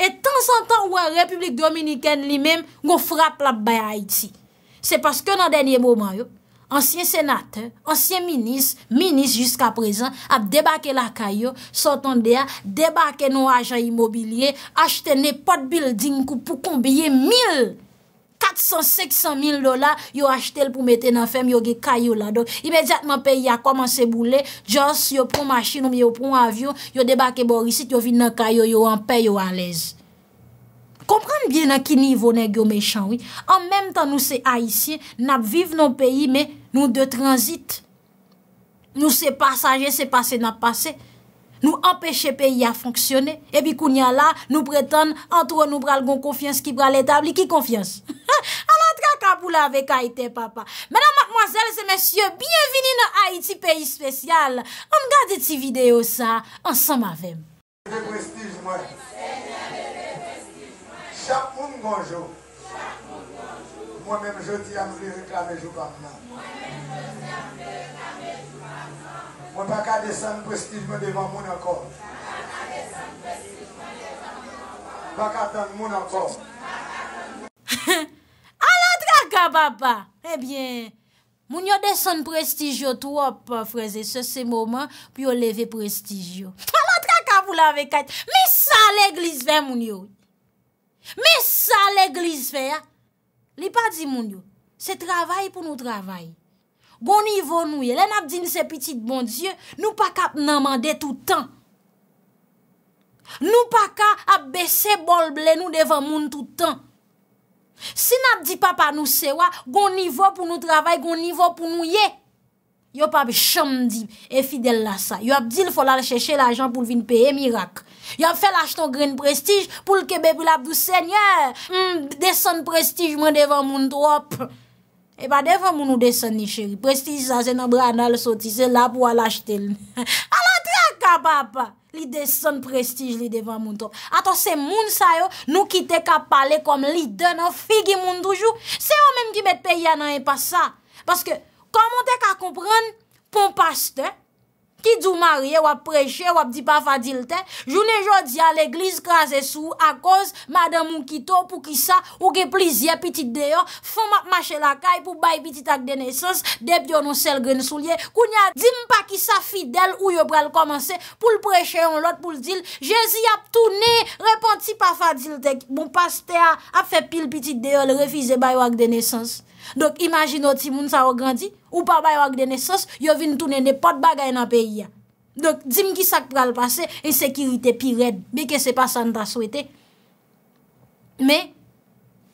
Et tan san tan ou an Republik Dominikèn li mèm, gò frap la bayay ti. Se paske nan denye mouman yo, ansyen senat, ansyen minis, minis jiska prezant ap debake la kayo, sotan deya, debake nou ajan imobilye, achtene pot building pou konbeye 1000, 400, 500 mil dola yo achtene pou mette nan fem yo ge kayo la. Don imediatman peyi a komanse boule, jans yo proun machin ou yo proun avyon, yo debake borisit, yo vin nan kayo, yo anpey yo anlez. Kompranm bie nan ki nivou nan gyo mechan wè. An mèm tan nou se Haitien, nap viv nou peyi, mè nou de transit. Nou se pasajen se pase nap pase. Nou empèche peyi a fonksyonè. Ebi kounyan la, nou prétan, antro nou pral gon konfians ki pral etabli ki konfians. An antra kapou la vek Haiti, papa. Mènan, makmoazel, se mèsyon, biye vini nan Haiti, peyi spesyal. An gade ti video sa, ansan ma vem. Jè prestij mwen. Mwen mèm joti anvile reklamèjou pa mèman Mwen mèm joti anvile reklamèjou pa mèman Mwen baka desen prestij mè devan moun ankon Mwen baka desen prestij mè devan moun ankon Mwen baka ten moun ankon Aladra ka baba Mwen yo desen prestij yo tou op freze se se mouman Pyo leve prestij yo Aladra ka bou lave kate Mè san lè glis vè mwen yo Me sa l'eglise fe ya? Li pa di moun yo? Se travaye pou nou travaye. Gon nivou nou ye. Le nap di ni se petit bon dieu, nou pa ka ap namande toutan. Nou pa ka ap bese bolble nou devan moun toutan. Si nap di papa nou sewa, gon nivou pou nou travaye, gon nivou pou nou ye. Yo pa be chanm di, e fidel la sa. Yo ap di l fola l cheche l ajan pou vin peye mirak. Yon fè lach ton gren prestij pou l'kebe pou l'abdou sènyè. Mm, desen prestij mwen devan moun trop. E ba devan moun nou desen ni chéri. Prestij sa senan brana l soti. Se la pou alach tel. A la tra ka papa. Li desen prestij li devan moun trop. Ato se moun sayo nou ki te ka pale kom li denan figi moun toujou. Se yo mèm ki bet pe yana e pa sa. Paske komon te ka kompran pompastè. ki djou marye wap preche wap di pa fadilte, jounen jodi a l'eglise krasen sou, akos, madan moun kito pou ki sa, ou ge plizye piti deyo, foun map mache lakay pou bay piti tak denesans, deb diyon nou sel grensoulye, kou nye di mpa ki sa fidel ou yo prel komanse, pou l preche yon lot pou l dil, jezi ap tou ne, repon ti pa fadilte, moun paste a ap fe pil piti deyo, le refize bay wak denesans. Donk imajin ou ti moun sa ou grandi, ou pa bay wak dene sens, yo vin tounen de pat bagay nan peyi ya. Donk, di m ki sak pral pase, en sekirite pi red, bi ke se pasan ta swete. Me,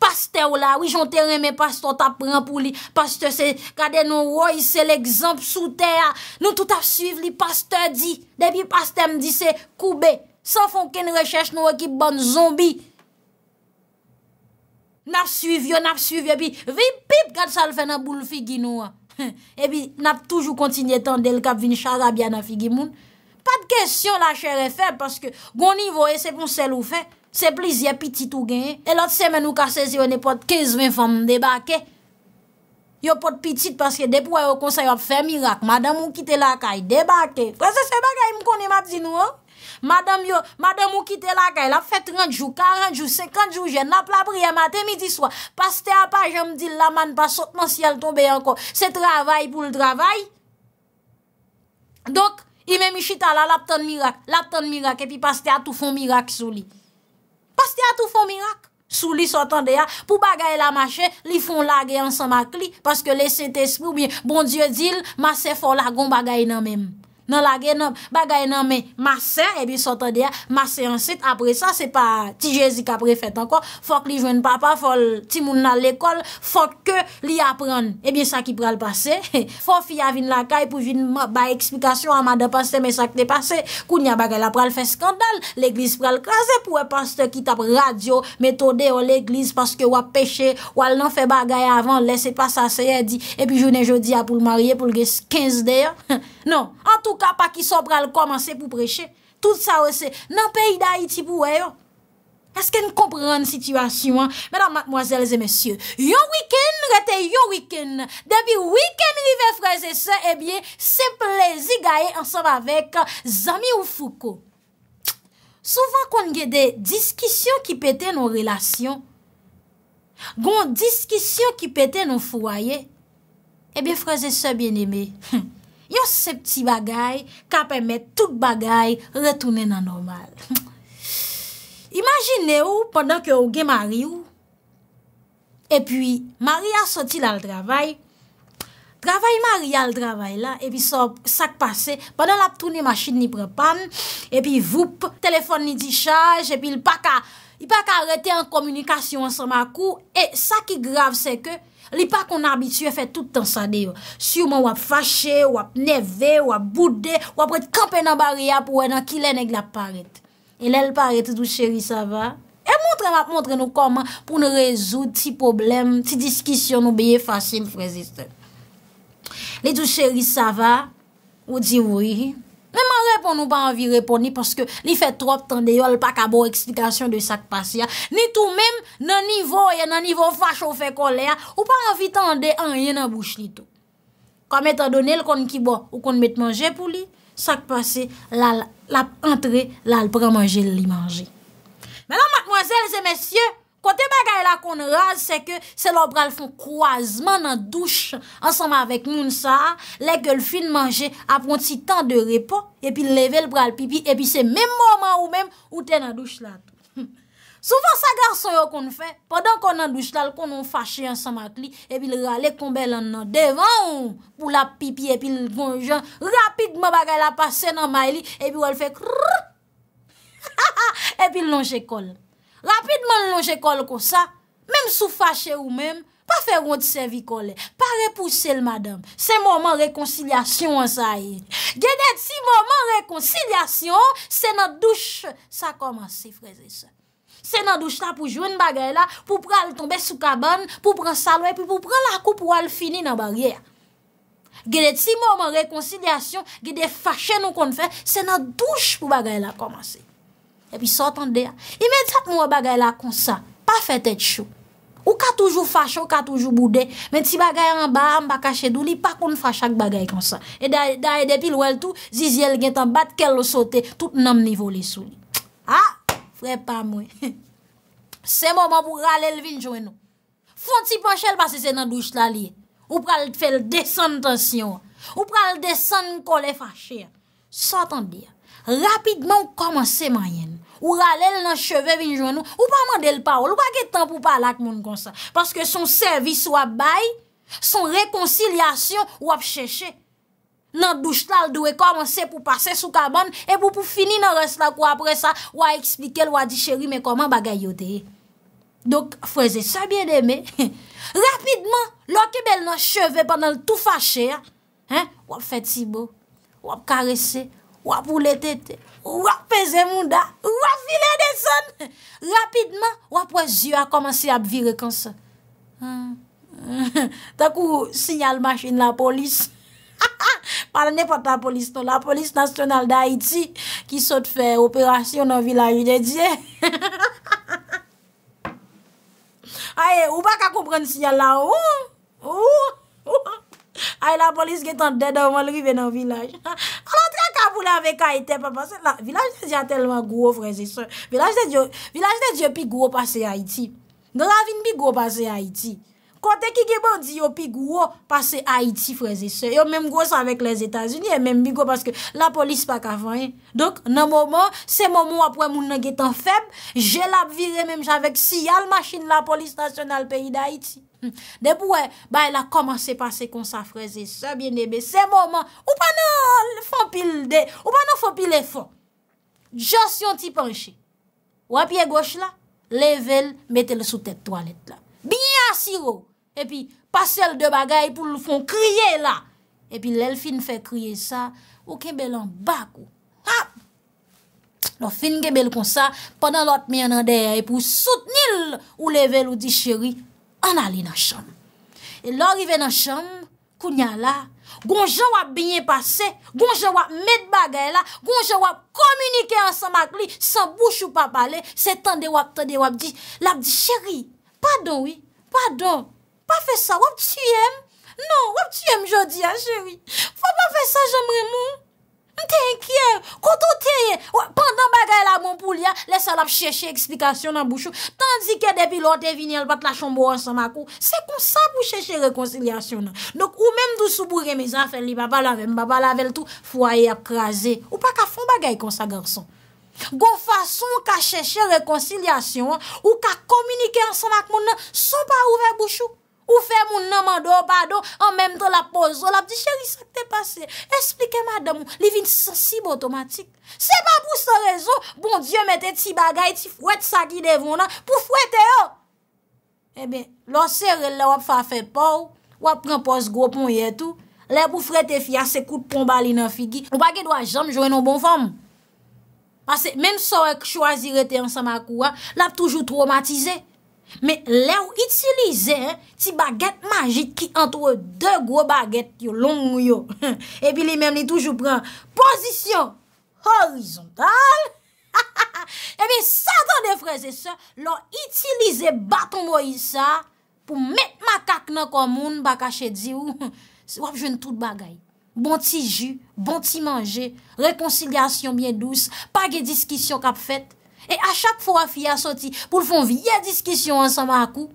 paste ou la, wijon teren me paste ou ta pran pou li, paste se kade nou woy se l'exemple sou te ya. Nou tout ap suiv li paste di, debi paste m di se, koube, san fon ken rechèche nou wè ki ban zombi. N ap suiv yo, n ap suiv yo, e pi, vip, pip, kat sal fe nan boul fi gino a. E pi, n ap toujou kontinye tan del kap vin charabia nan fi gimoun. Pat kesyon la cherefe, paske gouni vo e seponsel ou fe, sepliz ye pitit ou gen. E lot semen ou kasez yo ne pot kezven fom debake, yo pot pitit paske depo e, yo konsay wap fe mirak, madan mou kite la kay, debake. Kwa se se bagay m koni mat di nou a? Madame yo, madame ou ki te lakay, la fet 30 jou, 40 jou, 50 jou, jen ap la priyè matè midi swa. Paste a pa, jen mdil la man pa sotman si al tombe anko. Se travay pou l travay. Dok, ime mi chita la, lap ton mirak, lap ton mirak, epi paste a tou fon mirak sou li. Paste a tou fon mirak, sou li sotan de ya. Pou bagay la mache, li fon lage ansan mak li, paske le se te spou, bon dieu dil, ma se fola gon bagay nan menm. nan lage nan bagay nan me mase, ebi sotan de ya, mase ansit, apre sa, se pa ti jezi ka prefet anko, fok li jwen papa, fok ti moun nan l'ekol, fok ke li apran, ebi sa ki pral pase, fok fi avin lakay pou vin ba eksplikasyon, ama de pase, me sa ki de pase, koun ya bagay la pral fe skandal, l'eglis pral krasen pou e paste ki tap radio, metode o l'eglis, paske wap peche, wal nan fe bagay avan, lese pa sa se e di, ebi jounen jodi ya pou l'mariye, pou l'ges 15 de ya, nan, an tou ka pa ki so pral komanse pou preche. Tout sa wese. Nan peyda iti pou weyon. Eske n komprende situasyon. Mèdam matmoazèl zè mèsyè. Yon wikèn, rete yon wikèn. Debi wikèn li ve freze se, ebye, eh se plezi gaye ansan avèk zami ou fouko. Souvan kon gède diskisyon ki pète nou relasyon. Gon diskisyon ki pète nou fouwaye. Ebye eh freze se bien eme. Hmm. Yo se pti bagay ka pemet tout bagay retounen nan normal. Imagine ou, pandan ke ou gen mari ou, e pi, mari a soti la l travay, travay mari a l travay la, e pi so sak pase, pandan la ptounen masjin ni prepan, e pi voup, telefon ni di chaj, e pi l paka, l paka rete an komunikasyon san ma kou, e sa ki grav se ke, Li pa kon abitye fè toutan sa dev. Syouman wap fache, wap neve, wap bude, wap wèd kampè nan bariya pou wè nan kilè nèk la paret. E lèl paret, dou chèri, sa va? E montre, montre nou koman pou nou rezout ti problem, ti diskisyon nou biye fache mfresiste. Li dou chèri, sa va? Ou di woui? Mèman repon nou pa anvi repon ni paske li fet trop tende yo al pak a bo eksplikasyon de sakpasi ya. Ni tou mèm nan nivou ya nan nivou fach ou fe kole ya ou pa anvi tende anye nan bouche ni tou. Kame ta donen l konn ki bo ou konn met manje pou li sakpasi la ap entre la al pramange li manje. Mèman matmozèl zè mèsyè. Kote bagay la kon ral, seke se lo bral fon kouazman nan douche ansanman vek moun sa, leke l fin manje, apon ti tan de repo, epi leve l bral pipi, epi se menm mouman ou menm ou ten nan douche lato. Soufan sa garso yo kon fe, padan kon nan douche lal, kon nou fache ansanman li, epi l ral le kon belan nan devan pou la pipi, epi l bon jan rapidman bagay la pase nan may li, epi wal fe krrrr, epi l lonje kol. Rapidman lonje kol kon sa, mem sou fache ou mem, pa fe ronde se vi kole, pa repouse le madame. Se mouman rekoncilasyon an sa yi. Gede ti mouman rekoncilasyon, se nan douche sa komanse, freze se. Se nan douche ta pou jwen bagay la, pou pral tombe sou kaban, pou pral salwe, pou pral akou pou al fini nan barye. Gede ti mouman rekoncilasyon, gede fache nou kon fè, se nan douche pou bagay la komanse. E pi sotan de ya Imen sat mwen bagay la konsa Pa fe tet chou Ou ka toujou fache ou ka toujou boudè Men ti bagay an ba, an bakache douni Pa kon fache ak bagay konsa E daye depil wèl tou Zizye l gen tan bat ke lo sote Tout nanm nivou li sou A, fre pa mwen Se moun moun moun rale l vin jwen nou Fon ti panche l basi se nan douche la li Ou pral fè l desen tensyon Ou pral desen kole fache Sotan de ya Rapidman koman se mayen Ou ralèl nan cheve vin jounou Ou pa mandèl paol Ou wakè tan pou palak moun konsan Paske son servis wap bay Son rekoncilasyon wap chèche Nan douche tal dwe komanse pou pase sou kaban E pou pou fini nan res la kwa apre sa Wap eksplike l wadi chèri Mè koman bagay yote Dok fwese sa bien demè Rapidman l wakè bel nan cheve Pendan l tou fachè Wap fèt si bo Wap karesè Wap ou lè tètè wak peze moun da, wak file de son, rapidman, wak prezi wak komansi ap vire konsa. Tak ou, sinyal masjen la polis. Palan ne pat la polis nou, la polis nasjonal da Haiti ki sot fe operasyon nan vilaj yon de diye. Ae, ou bak a kompran sinyal la, ou, ou, ae la polis getan dedan walrive nan vilaj. A la, pou la vek Aïtè pa pase, la vilaj bon, de diya telman gwo freze se, vilaj de diyo vilaj de diyo pi gwo pase Aïtè nan la vin bi gwo pase Aïtè kote ki gebon diyo pi gwo pase Aïtè freze se yo menm gwo sa vek les Etats-Unis la polis pa ka fanyen donk nan mouman, se mouman apwen mounan getan feb, jelap vize menm chavek si yal machin la polis nasyon al peyi da Aïtè De pou wè, bay la koman se pase kon sa freze, se menebe, se moman, ou pa nan fon pil de, ou pa nan fon pil e fon. Jos yon ti panche, wè piye gwoche la, level, mette le sou tete toalet la. Biye asiro, e pi, pasel de bagay pou l'fon kriye la. E pi lèl fin fè kriye sa, ou kebel an bako. Ha! Lò fin kebel kon sa, panan lot mè nan deyè, pou soutnil ou level ou di chéri. An a li nan chom. E lor i ven nan chom, kou nyan la, goun jen wap binye pase, goun jen wap met bagay la, goun jen wap komunike ansan mak li, san bouch ou pa pale, se tende wap, tende wap di, la di cheri, padon wii, padon, pa fe sa, wap ti yem? Non, wap ti yem jodi an cheri? Fa pa fe sa jem remou? Mte enkye, koto teye, pandan bagay la moun pou liya, lesa lap cheshe eksplikasyon nan bouchou. Tandike depi lor te vinye l pat la chonbo an san makou, se kon sa pou cheshe rekoncilyasyon nan. Dok ou menm dou soubou remizan, fè li baba la ve, mbaba la ve l tou, fwa ye ap krasé. Ou pa ka fon bagay kon sa garson. Gon fason ka cheshe rekoncilyasyon, ou ka komunike an san mak moun nan, sou pa ouve bouchou. Ou fè moun nanman do, bado, an mèm tè la pozo. Lap di, chèri, sè te pase. Esplike madè moun, li vin sensib otomatik. Sè pa pou sè rezo, bon diyo metè ti bagay, ti fwèt sa ki devon nan, pou fwète yo. Ebe, lò sè relè wap fa fè pou, wap pren poz go pou yè tou. Lè pou fwète fya, se kout pou mbali nan figi. Ou bagè do a jom, jwen nou bon fòm. Pase, men sou wèk chwazi rete yon sa ma kouan, lap toujou traumatize. Me le ou itilize ti baget majit ki anto e de gro baget yo long ou yo E pi li men li toujou pran Pozisyon horizontal E pi satan de freze se lor itilize baton mo yisa Po met makak nan komoun baka chedzi ou Wap jwen tout bagay Bon ti ju, bon ti manje Rekonsilyasyon bien douz Pagye diskisyon kap fet E a chak fwa fi a soti pou l fon vie diskisyon ansan ba akou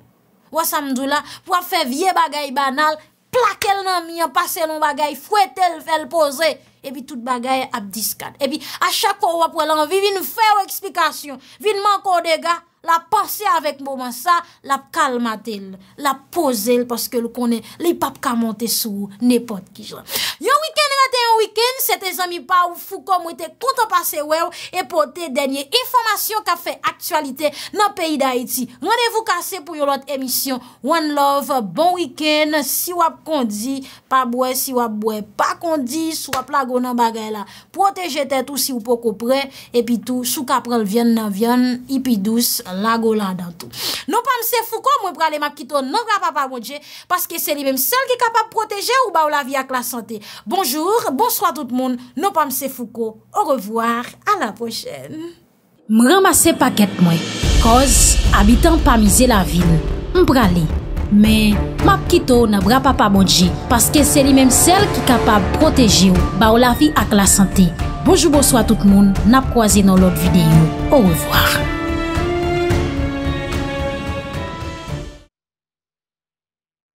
Wa samdou la pou wap fe vie bagay banal Plakel nan mi an pase lon bagay Fwete l fel pose E bi tout bagay ap diskad E bi a chak wap wap walan vi Vi nou fe ou eksplikasyon Vi nou mank ou dega la panse avèk mouman sa, la kalmate l, la pose l, paske l konè, li pap kamante sou, nepot ki jan. Yo wikèn, rete yon wikèn, sete zami pa, ou fou kom, ou te kontopase wew, e pote denye informasyon ka fè aktualite nan peyi da Haiti. Mwene vou kase pou yon lot emisyon. One love, bon wikèn, si wap kondi, pa bwe, si wap bwe, pa kondi, sou wap lago nan bagay la. Protejete tout, si wap pokopre, epi tout, sou kaprel vyen nan vyen, ip Lago la datou. Non pa mse fukou mwen prale mapkito nan non, bra papamodje paske se li menm sel ki kapab proteje ou ba ou la vi ak la sante. Bonjour, bonsoit tout moun. Non pa mse fukou. Aurevoir, a la pochene. M ramase paket mwen. Koz, abitan pa mize la vil. M prale. Men, mapkito nan non, bra papamodje paske se li menm sel ki kapab proteje ou ba ou la vi ak la sante. Bonjour, bonsoit tout moun. Nap kwa zi nan lot videyo. Aurevoir.